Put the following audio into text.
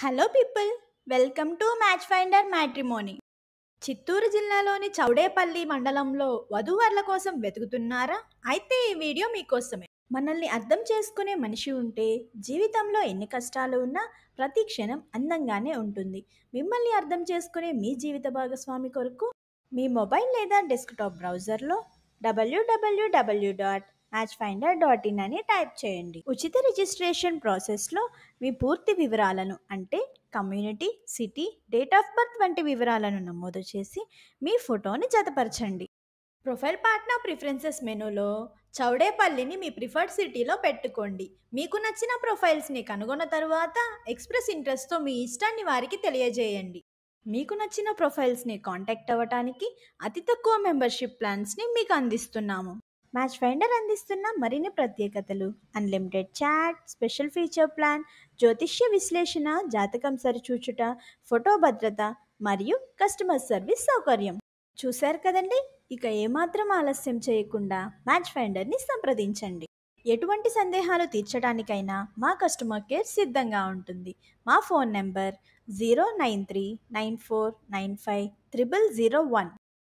hello people welcome to match finder matrimony Chittoor జిల్లాలోని చౌడేపల్లి మండలంలో వధువర్ల కోసం వెతుకుతున్నారా అయితే ఈ వీడియో మీకోసమే మనల్ని అర్థం చేసుకునే మనిషి ఉంటే జీవితంలో ఎన్ని కష్టాలు ఉన్నా ప్రతి క్షణం అందంగానే ఉంటుంది మిమ్మల్ని అర్థం చేసుకునే మీ జీవిత భాగస్వామి కొరకు మీ మొబైల్ లేదా డెస్క్టాప్ బ్రౌజర్లో W W W dot match finder dot in అని టైప్ చేయండి ఉచిత రిజిస్ట్రేషన్ ప్రాసెస్లో మీ పూర్తి వివరాలను అంటే community city date of birth వంటి వివరాలను నమోదు చేసి మీ ఫోటోని జతపరచండి ప్రొఫైల్ పార్ట్నర్ ప్రిఫరెన్సెస్ మెనూలో చౌడేపల్లిని మీ ప్రిఫర్డ్ సిటీలో పెట్టుకోండి మీకు నచ్చిన ప్రొఫైల్స్ని కనుగొన్న తర్వాత ఎక్స్ప్రెస్ ఇంట్రెస్ట్తో మీ ఇష్టాన్ని వారికి తెలియజేయండి మీకు నచ్చిన ప్రొఫైల్స్ని కాంటాక్ట్ అవ్వటానికి అతి తక్కువ మెంబర్షిప్ ప్లాన్స్ని మీకు అందిస్తున్నాము మ్యాచ్ ఫైండర్ అందిస్తున్న మరిన్ని ప్రత్యేకతలు unlimited chat special feature plan జ్యోతిష్య విశ్లేషణ జాతకం సరిచూచుట ఫోటో భద్రత మరియు కస్టమర్ సర్వీస్ సౌకర్యం చూశారు కదండి ఇక ఏమాత్రం ఆలస్యం చేయకుండా మ్యాచ్ ఫైండర్ని సంప్రదించండి ఎటువంటి సందేహాలు తీర్చడానికైనా మా కస్టమర్ కేర్ సిద్ధంగా ఉంటుంది మా phone number zero nine three nine four nine five triple zero one